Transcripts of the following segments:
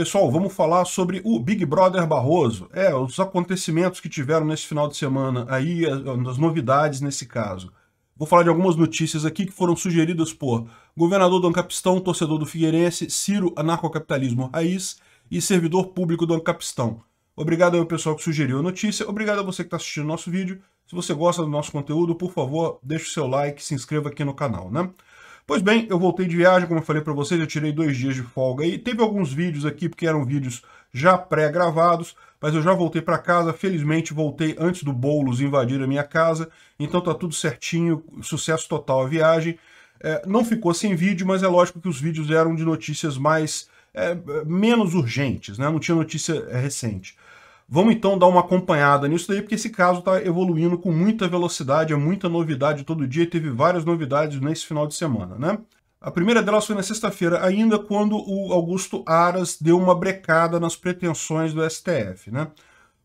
Pessoal, vamos falar sobre o Big Brother Barroso. É, os acontecimentos que tiveram nesse final de semana aí, as novidades nesse caso. Vou falar de algumas notícias aqui que foram sugeridas por governador do Capistão, torcedor do Figueirense, Ciro, anarcocapitalismo raiz e servidor público do Capistão. Obrigado ao pessoal que sugeriu a notícia, obrigado a você que está assistindo nosso vídeo. Se você gosta do nosso conteúdo, por favor, deixe o seu like, se inscreva aqui no canal, né? Pois bem, eu voltei de viagem, como eu falei para vocês, eu tirei dois dias de folga e teve alguns vídeos aqui, porque eram vídeos já pré-gravados, mas eu já voltei para casa, felizmente voltei antes do Boulos invadir a minha casa, então tá tudo certinho, sucesso total a viagem. É, não ficou sem vídeo, mas é lógico que os vídeos eram de notícias mais é, menos urgentes, né? não tinha notícia é, recente. Vamos então dar uma acompanhada nisso daí, porque esse caso está evoluindo com muita velocidade, é muita novidade todo dia, teve várias novidades nesse final de semana, né? A primeira delas foi na sexta-feira, ainda quando o Augusto Aras deu uma brecada nas pretensões do STF, né?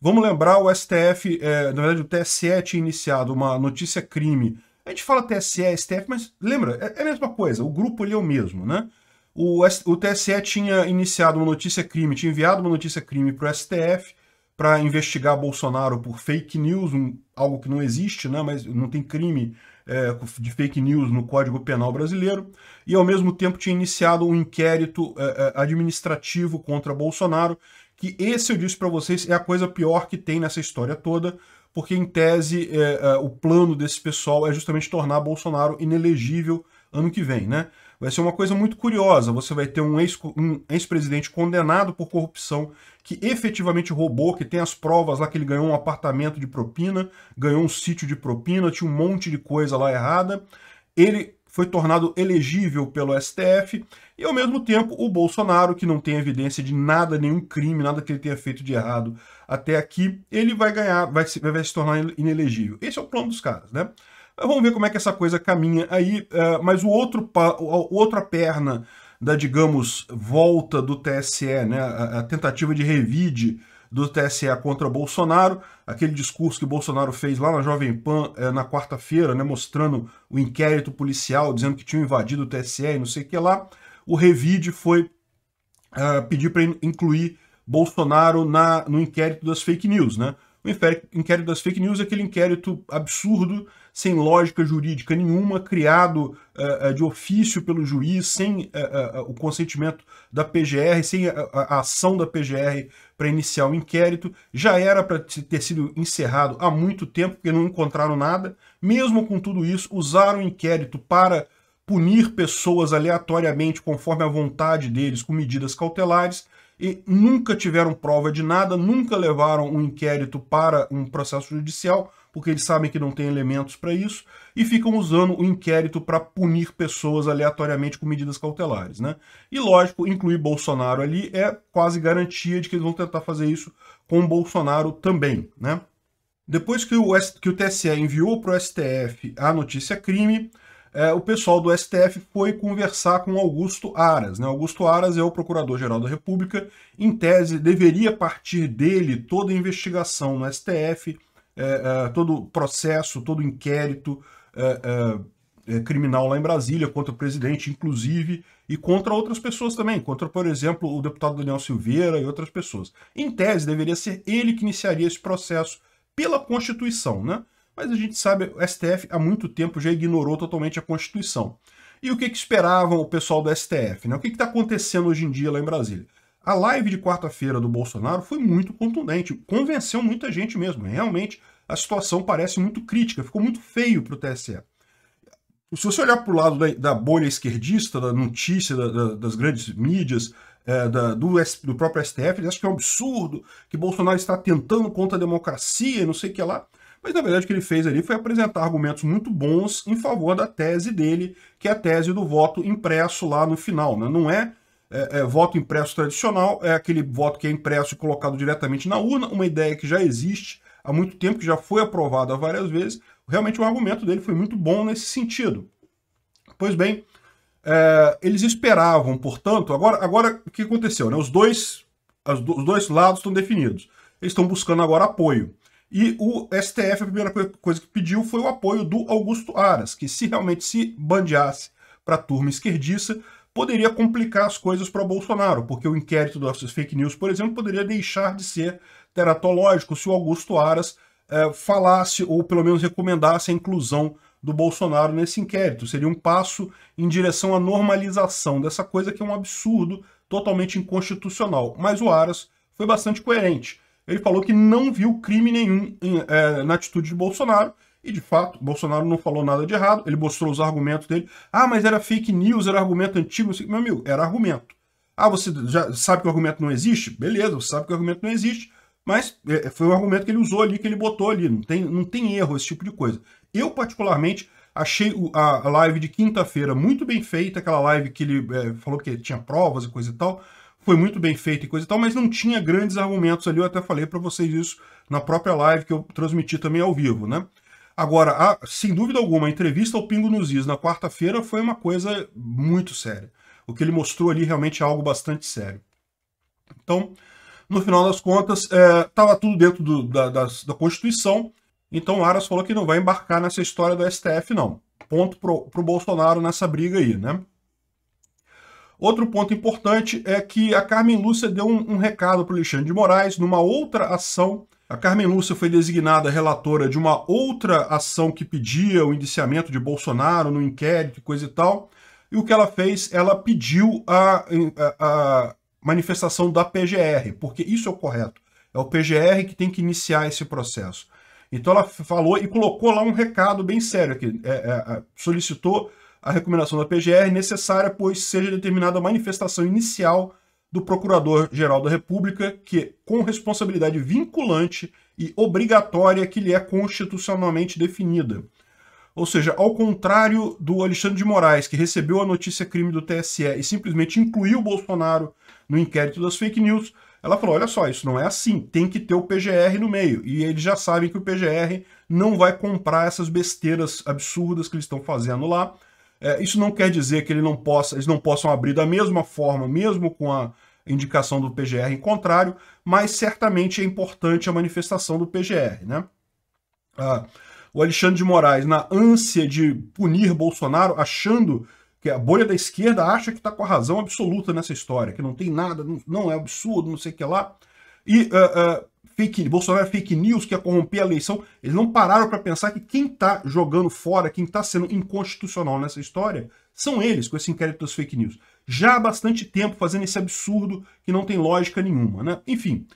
Vamos lembrar, o STF, é, na verdade o TSE tinha iniciado uma notícia crime. A gente fala TSE, STF, mas lembra, é, é, a mesma coisa, o grupo ali é o mesmo, né? O, o TSE tinha iniciado uma notícia crime, tinha enviado uma notícia crime para o STF, para investigar Bolsonaro por fake news, um, algo que não existe, né, mas não tem crime é, de fake news no Código Penal brasileiro, e ao mesmo tempo tinha iniciado um inquérito é, é administrativo contra Bolsonaro, que esse eu disse para vocês é a coisa pior que tem nessa história toda, porque em tese é, é o plano desse pessoal é justamente tornar Bolsonaro inelegível ano que vem, né? Vai ser uma coisa muito curiosa. Você vai ter um ex-presidente um ex condenado por corrupção que efetivamente roubou, que tem as provas lá que ele ganhou um apartamento de propina, ganhou um sítio de propina, tinha um monte de coisa lá errada. Ele foi tornado elegível pelo STF, e ao mesmo tempo o Bolsonaro, que não tem evidência de nada, nenhum crime, nada que ele tenha feito de errado até aqui, ele vai ganhar, vai se, vai se tornar inelegível. Esse é o plano dos caras, né? Vamos ver como é que essa coisa caminha aí, é, mas o outro, o, outra perna da, digamos, volta do TSE, né, a, a tentativa de revide do TSE contra Bolsonaro, aquele discurso que Bolsonaro fez lá na Jovem Pan é, na quarta-feira, né, mostrando o inquérito policial, dizendo que tinham invadido o TSE e não sei o que lá, o revide foi é, pedir para incluir Bolsonaro na, no inquérito das fake news, né? O inquérito das fake news é aquele inquérito absurdo, sem lógica jurídica nenhuma, criado uh, de ofício pelo juiz, sem uh, uh, o consentimento da PGR, sem a, a ação da PGR para iniciar o inquérito. Já era para ter sido encerrado há muito tempo, porque não encontraram nada. Mesmo com tudo isso, usaram o inquérito para punir pessoas aleatoriamente conforme a vontade deles com medidas cautelares e nunca tiveram prova de nada, nunca levaram um inquérito para um processo judicial, porque eles sabem que não tem elementos para isso, e ficam usando o inquérito para punir pessoas aleatoriamente com medidas cautelares. Né? E lógico, incluir Bolsonaro ali é quase garantia de que eles vão tentar fazer isso com Bolsonaro também. Né? Depois que o, que o TSE enviou para o STF a notícia crime, é, o pessoal do STF foi conversar com Augusto Aras. Né? Augusto Aras é o Procurador-Geral da República. Em tese, deveria partir dele toda a investigação no STF, é, é, todo o processo, todo o inquérito é, é, é, criminal lá em Brasília contra o presidente, inclusive, e contra outras pessoas também, contra, por exemplo, o deputado Daniel Silveira e outras pessoas. Em tese, deveria ser ele que iniciaria esse processo pela Constituição, né? Mas a gente sabe, o STF há muito tempo já ignorou totalmente a Constituição. E o que, que esperavam o pessoal do STF? Né? O que está acontecendo hoje em dia lá em Brasília? A live de quarta-feira do Bolsonaro foi muito contundente, convenceu muita gente mesmo. Realmente, a situação parece muito crítica, ficou muito feio para o TSE. Se você olhar para o lado da, da, bolha esquerdista, da notícia, da, da, das grandes mídias, é, do, do, próprio STF, eles acham que é um absurdo, que Bolsonaro está tentando contra a democracia e não sei o que lá. Mas na verdade o que ele fez ali foi apresentar argumentos muito bons em favor da tese dele, que é a tese do voto impresso lá no final. Né? Não é, é, é voto impresso tradicional, é aquele voto que é impresso e colocado diretamente na urna, uma ideia que já existe há muito tempo, que já foi aprovada várias vezes. Realmente o argumento dele foi muito bom nesse sentido. Pois bem, é, eles esperavam, portanto, agora, agora o que aconteceu? Né? Os, dois, do, os dois lados estão definidos. Eles estão buscando agora apoio. E o STF, a primeira coisa que pediu foi o apoio do Augusto Aras, que se realmente se bandeasse para a turma esquerdista, poderia complicar as coisas para o Bolsonaro, porque o inquérito das fake news, por exemplo, poderia deixar de ser teratológico se o Augusto Aras é, falasse ou pelo menos recomendasse a inclusão do Bolsonaro nesse inquérito. Seria um passo em direção à normalização dessa coisa que é um absurdo, totalmente inconstitucional. Mas o Aras foi bastante coerente ele falou que não viu crime nenhum em, é, na atitude de Bolsonaro. E, de fato, Bolsonaro não falou nada de errado, ele mostrou os argumentos dele. Ah, mas era fake news, era argumento antigo. Meu amigo, era argumento. Ah, você já sabe que o argumento não existe? Beleza, você sabe que o argumento não existe. Mas é, é, foi um argumento que ele usou ali, que ele botou ali. Não tem, não tem erro esse tipo de coisa. Eu, particularmente, achei a live de quinta-feira muito bem feita, aquela live que ele é, falou que tinha provas e coisa e tal foi muito bem feito e coisa e tal, mas não tinha grandes argumentos ali. Eu até falei para vocês isso na própria live que eu transmiti também ao vivo, né? Agora, a, sem dúvida alguma, a entrevista ao Pingo nos Is na quarta-feira foi uma coisa muito séria. O que ele mostrou ali realmente é algo bastante sério. Então, no final das contas, estava é, tudo dentro do, da, da, da, Constituição, então Aras falou que não vai embarcar nessa história do STF, não. Ponto pro Bolsonaro nessa briga aí, né? Outro ponto importante é que a Carmen Lúcia deu um, um recado para o Alexandre de Moraes numa outra ação. A Carmen Lúcia foi designada relatora de uma outra ação que pedia o indiciamento de Bolsonaro no inquérito e coisa e tal. E o que ela fez? Ela pediu a, a, a manifestação da PGR, porque isso é o correto. É o PGR que tem que iniciar esse processo. Então ela falou e colocou lá um recado bem sério aqui, é, é, é solicitou a recomendação da PGR é necessária, pois seja determinada a manifestação inicial do Procurador-Geral da República, que, com responsabilidade vinculante e obrigatória que lhe é constitucionalmente definida. Ou seja, ao contrário do Alexandre de Moraes, que recebeu a notícia crime do TSE e simplesmente incluiu o Bolsonaro no inquérito das fake news, ela falou: olha só, isso não é assim, tem que ter o PGR no meio. E eles já sabem que o PGR não vai comprar essas besteiras absurdas que eles estão fazendo lá. É, isso não quer dizer que ele não possa, eles não possam abrir da mesma forma, mesmo com a indicação do PGR em contrário, mas certamente é importante a manifestação do PGR. Né? Ah, o Alexandre de Moraes, na ânsia de punir Bolsonaro, achando que a bolha da esquerda acha que está com a razão absoluta nessa história, que não tem nada, não, não é absurdo, não sei o que lá e uh, uh, fake, Bolsonaro é fake news, que ia corromper a eleição. Eles não pararam para pensar que quem está jogando fora, quem está sendo inconstitucional nessa história, são eles com esse inquérito das fake news. Já há bastante tempo fazendo esse absurdo que não tem lógica nenhuma, né? Enfim.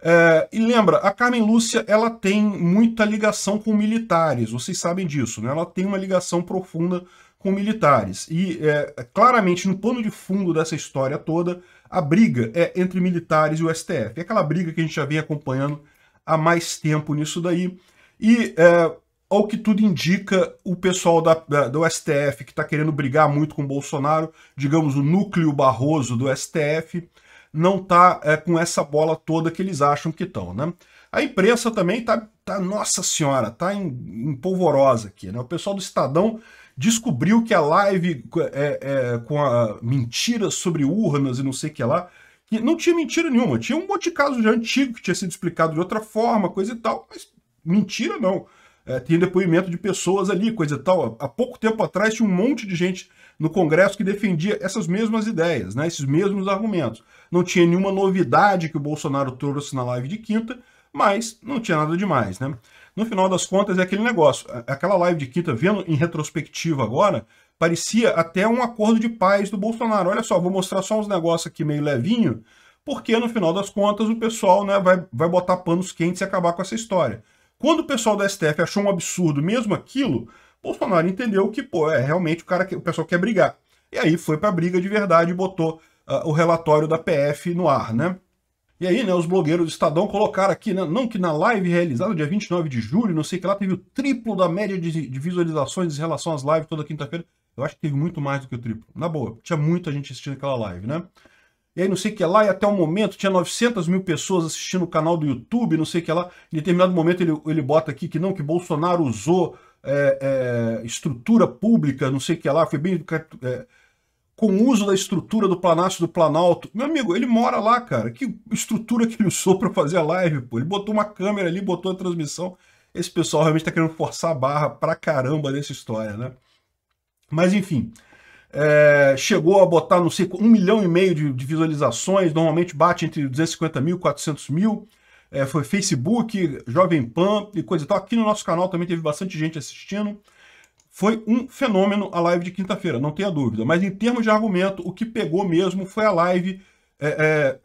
É, e lembra, a Carmen Lúcia ela tem muita ligação com militares, vocês sabem disso, né? Ela tem uma ligação profunda com militares. E é, claramente, no pano de fundo dessa história toda, a briga é entre militares e o STF. É aquela briga que a gente já vem acompanhando há mais tempo nisso daí. E, é, ao que tudo indica, o pessoal da, da do STF, que está querendo brigar muito com o Bolsonaro, digamos, o núcleo barroso do STF, não está é, com essa bola toda que eles acham que estão, né? A imprensa também tá, tá nossa senhora, tá em, em polvorosa aqui, né? O pessoal do Estadão descobriu que a live é, é, com a mentira sobre urnas e não sei o que lá, que não tinha mentira nenhuma, tinha um monte de caso já antigo que tinha sido explicado de outra forma, coisa e tal, mas mentira não. É, tem depoimento de pessoas ali, coisa e tal. Há pouco tempo atrás tinha um monte de gente no Congresso que defendia essas mesmas ideias, né, esses mesmos argumentos. Não tinha nenhuma novidade que o Bolsonaro trouxe na live de quinta, mas não tinha nada demais, né? No final das contas, é aquele negócio. Aquela live de quinta, vendo em retrospectiva agora, parecia até um acordo de paz do Bolsonaro. Olha só, vou mostrar só uns negócios aqui meio levinho, porque no final das contas o pessoal né, vai, vai botar panos quentes e acabar com essa história. Quando o pessoal da STF achou um absurdo mesmo aquilo, Bolsonaro entendeu que, pô, é realmente o, cara que, o pessoal quer brigar. E aí foi para a briga de verdade e botou uh, o relatório da PF no ar, né? E aí, né, os blogueiros do Estadão colocaram aqui, né, não que na live realizada dia 29 de julho, não sei que lá, teve o triplo da média de, de visualizações em relação às lives toda quinta-feira. Eu acho que teve muito mais do que o triplo. Na boa, tinha muita gente assistindo aquela live, né? E aí, não sei que lá, e até o momento tinha 900 mil pessoas assistindo o canal do YouTube, não sei que lá. Em determinado momento ele, ele bota aqui que não, que Bolsonaro usou é, é, estrutura pública, não sei que lá, foi bem é, com o uso da estrutura do Planácio do Planalto. Meu amigo, ele mora lá, cara. Que estrutura que ele usou para fazer a live, pô. Ele botou uma câmera ali, botou a transmissão. Esse pessoal realmente tá querendo forçar a barra pra caramba nessa história, né? Mas enfim. É, chegou a botar, não sei, um milhão e meio de, de visualizações, normalmente bate entre 250 mil e 400 mil. É, foi Facebook, Jovem Pan e coisa e tal. Aqui no nosso canal também teve bastante gente assistindo. Foi um fenômeno a live de quinta-feira, não tenha dúvida. Mas em termos de argumento, o que pegou mesmo foi a live é, é,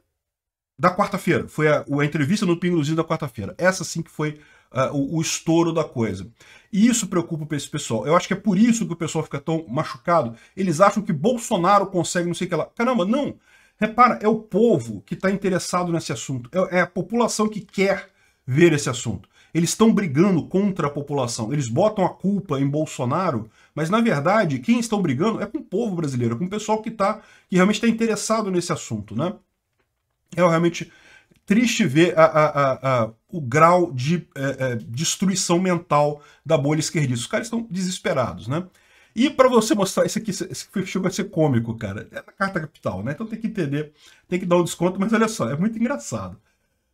da quarta-feira. Foi a, a, entrevista no Pinguzinho da quarta-feira. Essa sim que foi uh, o, o, estouro da coisa. E isso preocupa esse pessoal. Eu acho que é por isso que o pessoal fica tão machucado. Eles acham que Bolsonaro consegue não sei o que lá. Caramba, não. Repara, é o povo que está interessado nesse assunto. É, é a população que quer ver esse assunto. Eles estão brigando contra a população. Eles botam a culpa em Bolsonaro, mas na verdade quem estão brigando é com o povo brasileiro, é com o pessoal que tá, que realmente está interessado nesse assunto, né? É realmente triste ver a, a, a, o grau de é, é, destruição mental da bolha esquerdista. Os caras estão desesperados, né? E para você mostrar, isso aqui, esse aqui chegou a ser cômico, cara. É na carta capital, né? Então tem que entender, tem que dar um desconto, mas olha só, é muito engraçado.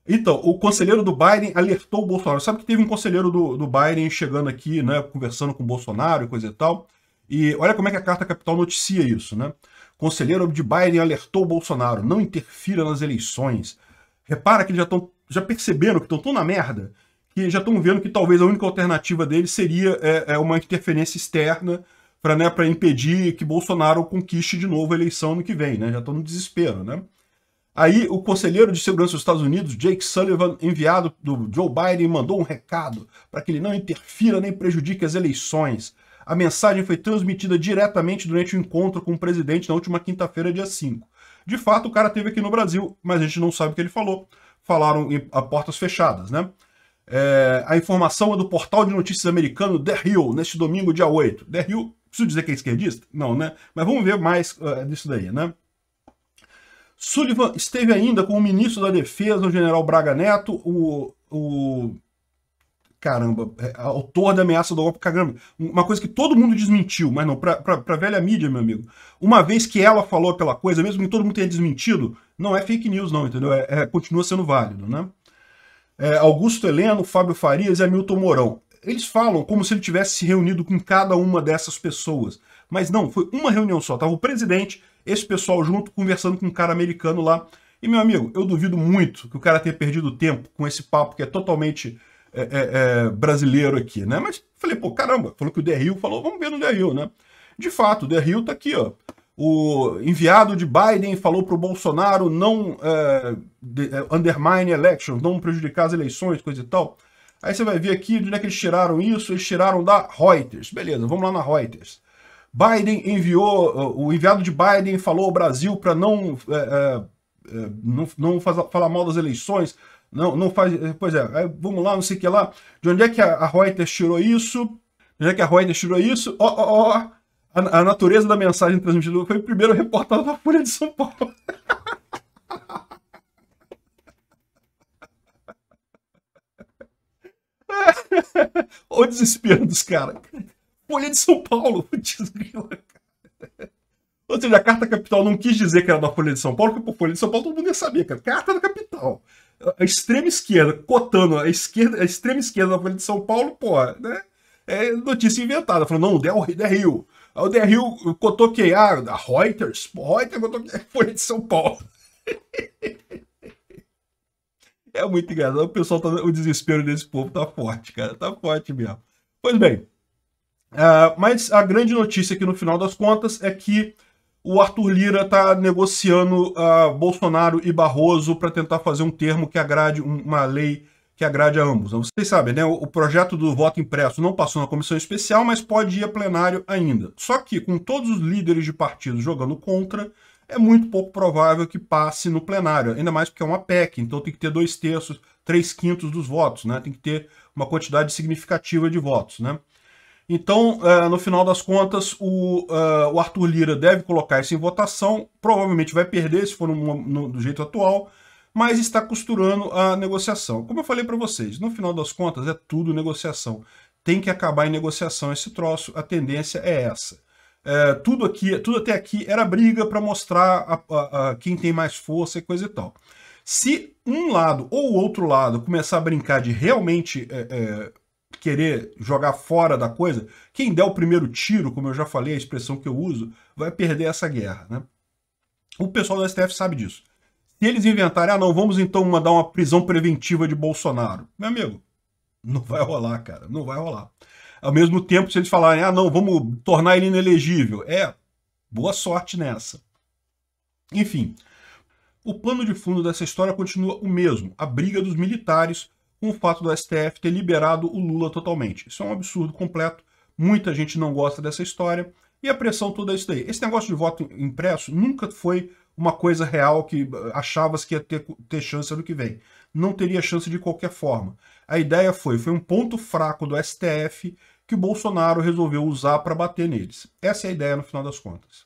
Então, o conselheiro do Biden alertou o Bolsonaro. Sabe que teve um conselheiro do, do Biden chegando aqui, né, conversando com o Bolsonaro e coisa e tal. E olha como é que a Carta Capital noticia isso, né? Conselheiro de Biden alertou o Bolsonaro, não interfira nas eleições. Repara que eles já, estão, já perceberam que estão tão na merda, que já estão vendo que talvez a única alternativa dele seria é, é uma interferência externa para né, impedir que Bolsonaro conquiste de novo a eleição no que vem, né? Já estão no desespero, né? Aí o conselheiro de segurança dos Estados Unidos, Jake Sullivan, enviado do Joe Biden, mandou um recado para que ele não interfira nem prejudique as eleições. A mensagem foi transmitida diretamente durante o encontro com o presidente na última quinta-feira, dia 5. De fato, o cara esteve aqui no Brasil, mas a gente não sabe o que ele falou. Falaram a portas fechadas, né? É, a informação é do portal de notícias americano The Hill, neste domingo, dia 8. The Hill, preciso dizer que é esquerdista? Não, né? Mas vamos ver mais uh, disso daí, né? Sullivan esteve ainda com o ministro da Defesa, o general Braga Neto, o, o caramba, é, autor da ameaça do golpe, caramba, uma coisa que todo mundo desmentiu, mas não, pra, pra, pra velha mídia, meu amigo. Uma vez que ela falou aquela coisa, mesmo que todo mundo tenha desmentido, não é fake news, não, entendeu? É, é continua sendo válido, né? É, Augusto Heleno, Fábio Farias e Hamilton Mourão. Eles falam como se ele tivesse se reunido com cada uma dessas pessoas. Mas não, foi uma reunião só. Tava o presidente, esse pessoal junto conversando com um cara americano lá. E, meu amigo, eu duvido muito que o cara tenha perdido tempo com esse papo que é totalmente é, é, é brasileiro aqui, né? Mas falei, pô, caramba, falou que o Hill falou, vamos ver no Hill, né? De fato, o Hill tá aqui, ó. O enviado de Biden falou para o Bolsonaro não é, de, é, undermine elections, não prejudicar as eleições, coisa e tal. Aí você vai ver aqui de onde é que eles tiraram isso, eles tiraram da Reuters. Beleza, vamos lá na Reuters. Biden enviou, eh, o enviado de Biden falou ao Brasil para não, é, é, não, não faz, falar mal das eleições, não, não faz, pois é, vamos lá, não sei o que lá. De onde é que a, Reuters tirou isso? De onde é que a Reuters tirou isso? Ó, ó, ó, a, natureza da mensagem transmitida foi primeiro reportada na Folha de São Paulo. o desespero dos caras. Folha de São Paulo. Ou seja, a Carta Capital não quis dizer que era da Folha de São Paulo, porque por Folha de São Paulo todo mundo ia saber, cara. Carta da Capital. A extrema esquerda, cotando a esquerda, a extrema esquerda da Folha de São Paulo, pô, né? É notícia inventada. Falando, não, Del, Del Rio. Aí o Del Rio cotou quem? Ah, da Reuters. Reuters cotou quem? Folha de São Paulo. é muito engraçado. O pessoal tá. O desespero desse povo tá forte, cara. Tá forte mesmo. Pois bem. Uh, mas a grande notícia aqui no final das contas é que o Arthur Lira está negociando uh, Bolsonaro e Barroso para tentar fazer um termo que agrade uma lei que agrade a ambos. Então, vocês sabem, né? O projeto do voto impresso não passou na comissão especial, mas pode ir a plenário ainda. Só que, com todos os líderes de partidos jogando contra, é muito pouco provável que passe no plenário, ainda mais porque é uma PEC, então tem que ter dois terços, três quintos dos votos, né? Tem que ter uma quantidade significativa de votos, né? Então, é, no final das contas, o, é, o, Arthur Lira deve colocar isso em votação, provavelmente vai perder se for no, no, do jeito atual, mas está costurando a negociação. Como eu falei para vocês, no final das contas é tudo negociação. Tem que acabar em negociação esse troço, a tendência é essa. É, tudo aqui, tudo até aqui era briga para mostrar a, a, a quem tem mais força e coisa e tal. Se um lado ou outro lado começar a brincar de realmente é, é querer jogar fora da coisa, quem der o primeiro tiro, como eu já falei, a expressão que eu uso, vai perder essa guerra. Né? O pessoal do STF sabe disso. Se eles inventarem, ah, não, vamos então mandar uma prisão preventiva de Bolsonaro. Meu amigo, não vai rolar, cara, não vai rolar. Ao mesmo tempo, se eles falarem, ah, não, vamos tornar ele inelegível. É, boa sorte nessa. Enfim, o plano de fundo dessa história continua o mesmo: a briga dos militares com o fato do STF ter liberado o Lula totalmente. Isso é um absurdo completo, muita gente não gosta dessa história, e a pressão toda é isso daí. Esse negócio de voto impresso nunca foi uma coisa real que eh, achavas que ia ter, ter chance ano que vem. Não teria chance de qualquer forma. A ideia foi, foi um ponto fraco do STF que o Bolsonaro resolveu usar para bater neles. Essa é a ideia no final das contas.